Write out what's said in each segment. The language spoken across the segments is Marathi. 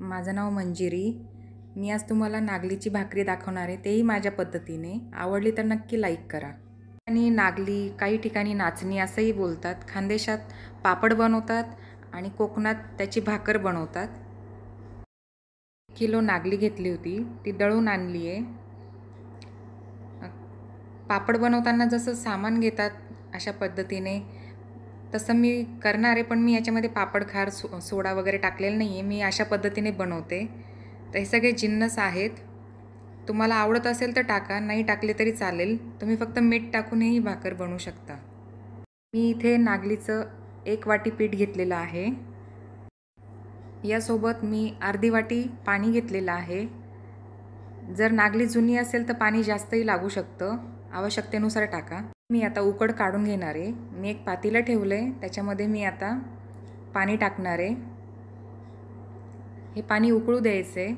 माझं नाव मंजिरी मी आज तुम्हाला नागलीची भाकरी दाखवणार आहे तेही माझ्या पद्धतीने आवडली तर नक्की लाईक करा आणि नागली काही ठिकाणी नाचणी असंही बोलतात खानदेशात पापड बनवतात आणि कोकणात त्याची भाकर बनवतात किलो नागली घेतली होती ती दळून आणली आहे पापड बनवताना जसं सामान घेतात अशा पद्धतीने तसं मी करणार आहे पण मी याच्यामध्ये पापड खार सो सोडा वगैरे टाकलेलं नाही आहे मी अशा पद्धतीने बनवते तर हे सगळे जिन्नस आहेत तुम्हाला आवडत असेल तर टाका नाही टाकले तरी चालेल तुम्ही फक्त मीठ टाकूनही भाकर बनवू शकता मी इथे नागलीचं एक वाटी पीठ घेतलेलं आहे यासोबत मी अर्धी वाटी पाणी घेतलेलं आहे जर नागली जुनी असेल तर पाणी जास्तही लागू शकतं आवश्यकतेनुसार टाका मी आता उकड काढून घेणार आहे मी एक पातीला ठेवलं आहे त्याच्यामध्ये मी आता पाणी टाकणार आहे हे पाणी उकळू द्यायचं आहे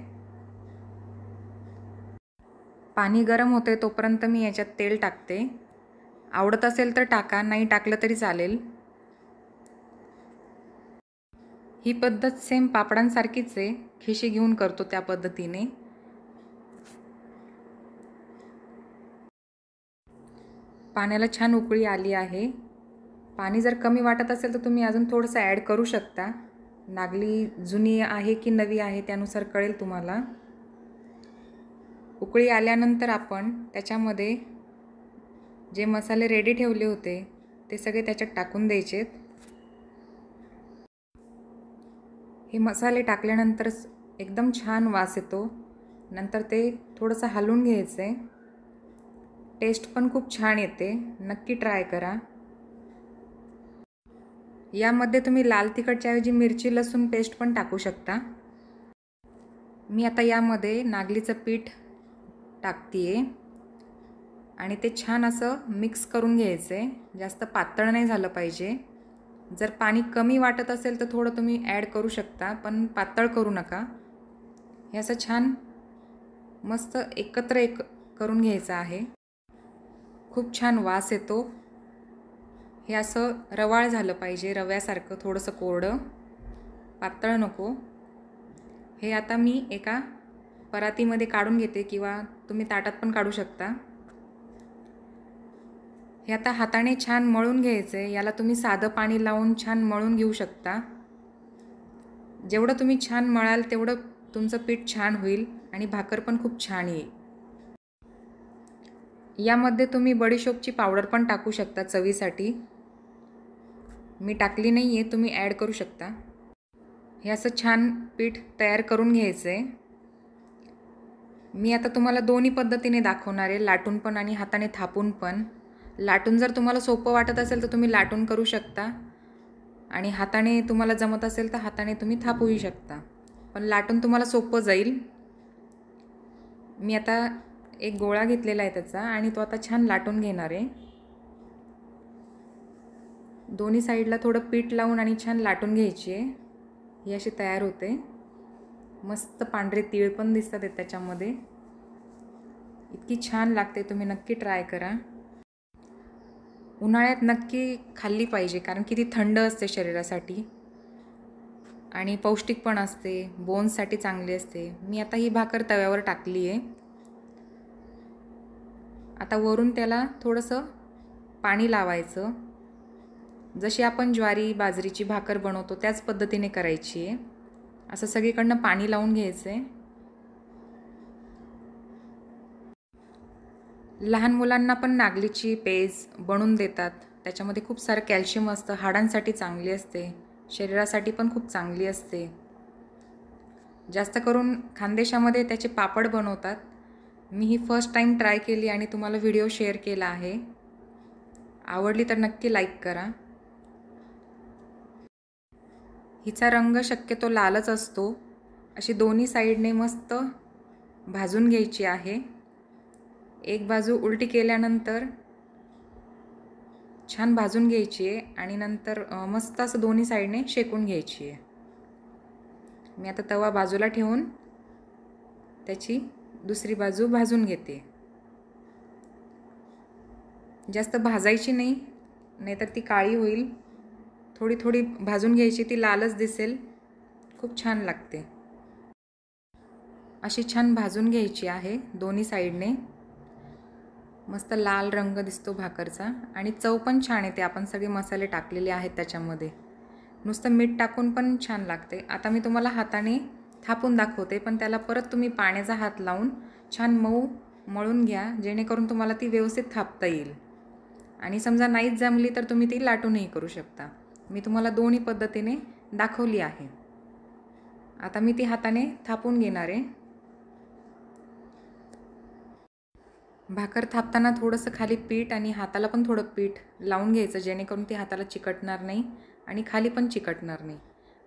पाणी गरम होते तोपर्यंत मी याच्यात तेल टाकते आवडत असेल तर टाका नाही टाकलं तरी चालेल ही पद्धत सेम पापडांसारखीच आहे खिशी घेऊन करतो त्या पद्धतीने पाण्याला छान उकळी आली आहे पाणी जर कमी वाटत असेल तर तुम्ही अजून थोडंसं ॲड करू शकता नागली जुनी आहे की नवी आहे त्यानुसार कळेल तुम्हाला उकळी आल्यानंतर आपण त्याच्यामध्ये जे मसाले रेडी ठेवले होते ते सगळे त्याच्यात टाकून द्यायचेत हे मसाले टाकल्यानंतर एकदम छान वास येतो नंतर ते थोडंसं हलवून घ्यायचं आहे टेस्ट पण खूप छान येते नक्की ट्राय करा यामध्ये तुम्ही लाल तिखटच्याऐवजी मिरची लसूण पेस्ट पण टाकू शकता मी आता यामध्ये नागलीचं पीठ टाकते आणि ते छान असं मिक्स करून घ्यायचं आहे जास्त पातळ नाही झालं पाहिजे जर पाणी कमी वाटत असेल तर थोडं तुम्ही ॲड करू शकता पण पातळ करू नका हे असं छान मस्त एकत्र एक करून घ्यायचं आहे खूप छान वास येतो हे असं रवाळ झालं पाहिजे रव्यासारखं थोडंसं कोरडं पातळ नको हे आता मी एका परातीमध्ये काढून घेते किंवा तुम्ही ताटात पण काढू शकता हे आता हाताने छान मळून घ्यायचं आहे याला तुम्ही साधं पाणी लावून छान मळून घेऊ शकता जेवढं तुम्ही छान मळाल तेवढं तुमचं पीठ छान होईल आणि भाकर पण खूप छान येईल यामध्ये तुम्ही बडीशोपची पावडर पण टाकू शकता चवीसाठी मी टाकली नाही आहे तुम्ही ॲड करू शकता हे असं छान पीठ तयार करून घ्यायचं आहे मी आता तुम्हाला दोन्ही पद्धतीने दाखवणार आहे लाटून पण आणि हाताने थापून पण लाटून जर तुम्हाला सोपं वाटत असेल तर तुम्ही लाटून करू शकता आणि हाताने तुम्हाला जमत असेल तर हाताने तुम्ही थापूही शकता पण लाटून तुम्हाला सोपं जाईल मी आता एक गोळा घेतलेला आहे त्याचा आणि तो आता छान लाटून घेणार आहे दोन्ही साईडला थोडं पीठ लावून आणि छान लाटून घ्यायची आहे ही अशी तयार होते मस्त पांढरे तीळ पण दिसतात आहेत त्याच्यामध्ये इतकी छान लागते तुम्ही नक्की ट्राय करा उन्हाळ्यात नक्की खाल्ली पाहिजे कारण किती थंड असते शरीरासाठी आणि पौष्टिक पण असते बोन्ससाठी चांगली असते मी आता ही भाकर तव्यावर टाकली आहे आता वरून त्याला थोडंसं पाणी लावायचं जशी आपण ज्वारी बाजरीची भाकर बनवतो त्याच पद्धतीने करायची आहे असं सगळीकडनं पाणी लावून घ्यायचं आहे लहान मुलांना पण नागलीची पेज बनवून देतात त्याच्यामध्ये खूप सारं कॅल्शियम असतं हाडांसाठी चांगली असते शरीरासाठी पण खूप चांगली असते जास्त करून खानदेशामध्ये त्याचे पापड बनवतात मी ही फर्स्ट टाईम ट्राय केली आणि तुम्हाला व्हिडिओ शेअर केला आहे आवडली तर नक्की लाईक करा हिचा रंग शक्यतो लालच असतो अशी दोन्ही साईडने मस्त भाजून घ्यायची आहे एक बाजू उलटी केल्यानंतर छान भाजून घ्यायची आहे आणि नंतर मस्त असं दोन्ही साईडने शेकून घ्यायची आहे मी आता तवा बाजूला ठेवून त्याची दुसरी बाजू भाजून घेते जास्त भाजायची नाही नाहीतर ती काळी होईल थोडी थोडी भाजून घ्यायची ती लालच दिसेल खूप छान लागते अशी छान भाजून घ्यायची आहे दोन्ही साईडने मस्त लाल रंग दिसतो भाकरचा आणि चव पण छान येते आपण सगळे मसाले टाकलेले आहेत त्याच्यामध्ये नुसतं मीठ टाकून पण छान लागते आता मी तुम्हाला हाताने थापून दाखवते पण त्याला परत तुम्ही पाण्याचा हात लावून छान मऊ मळून घ्या जेणेकरून तुम्हाला ती व्यवस्थित थापता येईल आणि समजा नाहीच जमली तर तुम्ही ती लाटूनही करू शकता मी तुम्हाला दोन्ही पद्धतीने दाखवली आहे आता मी ती हाताने थापून घेणार आहे भाकर थापताना थोडंसं खाली पीठ आणि हाताला पण थोडं पीठ लावून घ्यायचं जेणेकरून ती हाताला चिकटणार नाही आणि खाली पण चिकटणार नाही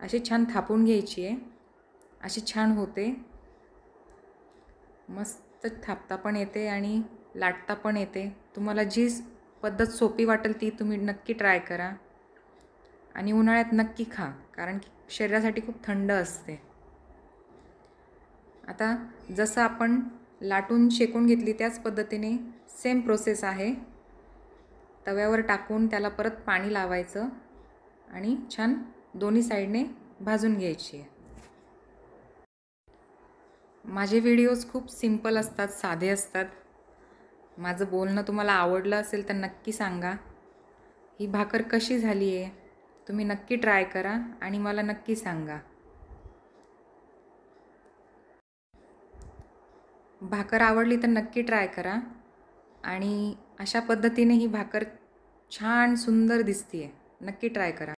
अशी छान थापून घ्यायची आहे अशी छान होते मस्त थापता पण येते आणि लाटता पण येते तुम्हाला जी पद्धत सोपी वाटेल ती तुम्ही नक्की ट्राय करा आणि उन्हाळ्यात नक्की खा कारण की शरीरासाठी खूप थंड असते आता जसं आपण लाटून शेकून घेतली त्याच पद्धतीने सेम प्रोसेस आहे तव्यावर टाकून त्याला परत पाणी लावायचं आणि छान दोन्ही साईडने भाजून घ्यायची आहे माझे व्हिडिओज खूप सिम्पल असतात साधे असतात माझं बोलणं तुम्हाला आवडलं असेल तर नक्की सांगा ही भाकर कशी झाली आहे तुम्ही नक्की ट्राय करा आणि मला नक्की सांगा भाकर आवडली तर नक्की ट्राय करा आणि अशा पद्धतीने ही भाकर छान सुंदर दिसते आहे नक्की ट्राय करा